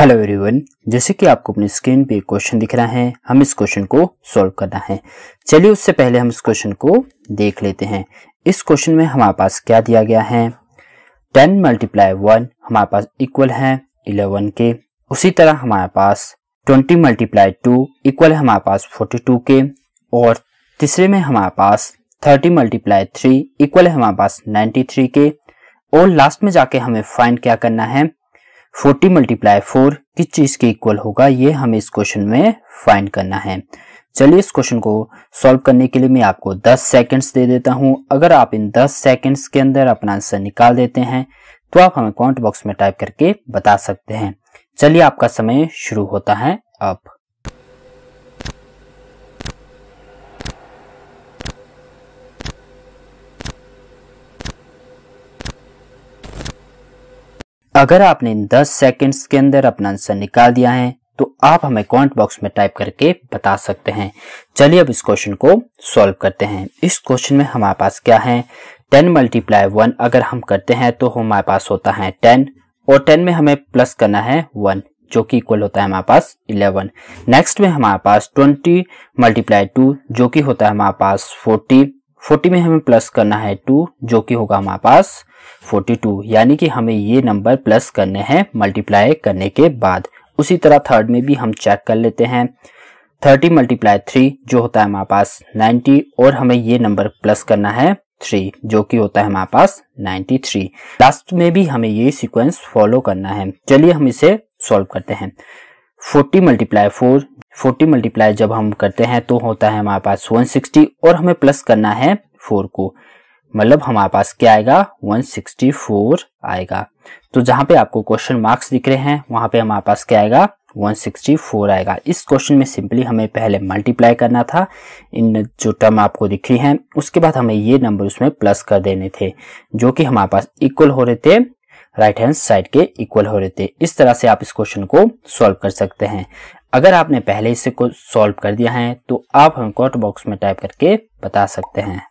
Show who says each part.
Speaker 1: hello everyone जैसे कि आपको अपनी स्क्रीन पे क्वेश्चन दिख रहा है हम इस क्वेश्चन को सॉल्व करना है चलिए उससे पहले हम इस क्वेश्चन को देख लेते हैं इस क्वेश्चन में हमारे पास क्या दिया गया है टेन मल्टीप्लाई वन हमारे पास इक्वल है इलेवन के उसी तरह हमारे पास ट्वेंटी मल्टीप्लाई टू इक्वल है हमारे पास फोर्टी टू के और तीसरे में हमारे पास थर्टी मल्टीप्लाई थ्री इक्वल है हमारे पास नाइन्टी थ्री के और लास्ट में जाके हमें फाइंड क्या करना है फोर्टी मल्टीप्लाई फोर किस चीज के इक्वल होगा ये हमें इस क्वेश्चन में फाइंड करना है चलिए इस क्वेश्चन को सॉल्व करने के लिए मैं आपको 10 सेकंड्स दे देता हूं अगर आप इन 10 सेकंड्स के अंदर अपना आंसर निकाल देते हैं तो आप हमें कमेंट बॉक्स में टाइप करके बता सकते हैं चलिए आपका समय शुरू होता है अब अगर आपने 10 सेकंड्स के अंदर अपना आंसर निकाल दिया है तो आप हमें कमेंट बॉक्स में टाइप करके बता सकते हैं चलिए अब इस क्वेश्चन को सॉल्व करते हैं इस क्वेश्चन में हमारे पास क्या है टेन मल्टीप्लाई वन अगर हम करते हैं तो हमारे पास होता है टेन और टेन में हमें प्लस करना है वन जो कि इक्वल होता है हमारे पास इलेवन नेक्स्ट में हमारे पास ट्वेंटी मल्टीप्लाई टू जो कि होता है हमारे पास फोर्टी फोर्टी में हमें प्लस करना है टू जो कि होगा हमारे पास 42 यानी कि हमें ये नंबर प्लस करने हैं मल्टीप्लाई करने के बाद उसी तरह थर्ड में भी हम चेक कर लेते हैं 30 मल्टीप्लाई थ्री जो होता है हमारे पास 90 और हमें ये नंबर प्लस करना है थ्री जो कि होता है हमारे पास 93 लास्ट में भी हमें ये सीक्वेंस फॉलो करना है चलिए हम इसे सॉल्व करते हैं 40 मल्टीप्लाई फोर फोर्टी मल्टीप्लाई जब हम करते हैं तो होता है हमारे पास 160 और हमें प्लस करना है फोर को मतलब हमारे पास क्या आएगा 164 आएगा तो जहां पे आपको क्वेश्चन मार्क्स दिख रहे हैं वहां पे हमारे पास क्या आएगा 164 आएगा इस क्वेश्चन में सिंपली हमें पहले मल्टीप्लाई करना था इन जो टर्म आपको दिख रही हैं उसके बाद हमें ये नंबर उसमें प्लस कर देने थे जो कि हमारे पास इक्वल हो रहे थे राइट हैंड साइड के इक्वल हो रहे थे इस तरह से आप इस क्वेश्चन को सॉल्व कर सकते हैं अगर आपने पहले इसे को सॉल्व कर दिया है तो आप हमें कॉट बॉक्स में टाइप करके बता सकते हैं